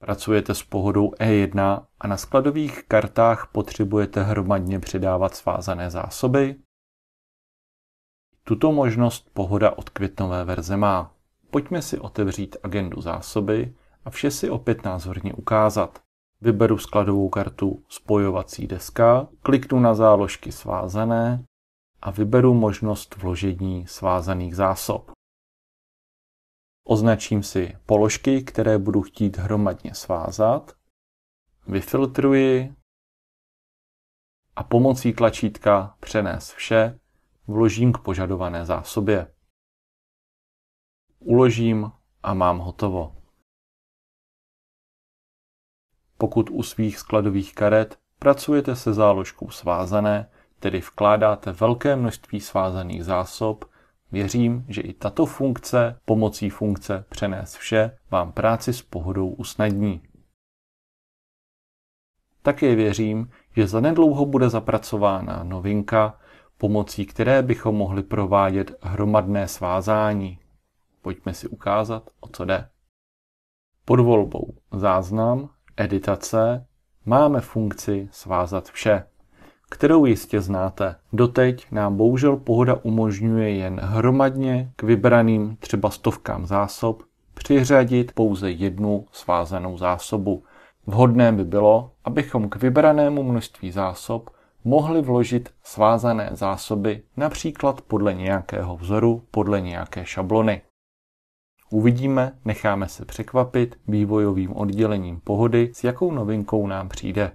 Pracujete s pohodou E1 a na skladových kartách potřebujete hromadně předávat svázané zásoby? Tuto možnost pohoda od květnové verze má. Pojďme si otevřít agendu zásoby a vše si opět názorně ukázat. Vyberu skladovou kartu spojovací deska, kliknu na záložky svázané a vyberu možnost vložení svázaných zásob. Označím si položky, které budu chtít hromadně svázat, vyfiltruji a pomocí tlačítka přenést vše vložím k požadované zásobě. Uložím a mám hotovo. Pokud u svých skladových karet pracujete se záložkou svázané, tedy vkládáte velké množství svázaných zásob Věřím, že i tato funkce pomocí funkce přenést vše vám práci s pohodou usnadní. Také věřím, že zanedlouho bude zapracována novinka, pomocí které bychom mohli provádět hromadné svázání. Pojďme si ukázat, o co jde. Pod volbou Záznam, Editace máme funkci Svázat vše kterou jistě znáte. Doteď nám bohužel pohoda umožňuje jen hromadně k vybraným třeba stovkám zásob přiřadit pouze jednu svázanou zásobu. Vhodné by bylo, abychom k vybranému množství zásob mohli vložit svázané zásoby například podle nějakého vzoru, podle nějaké šablony. Uvidíme, necháme se překvapit vývojovým oddělením pohody, s jakou novinkou nám přijde.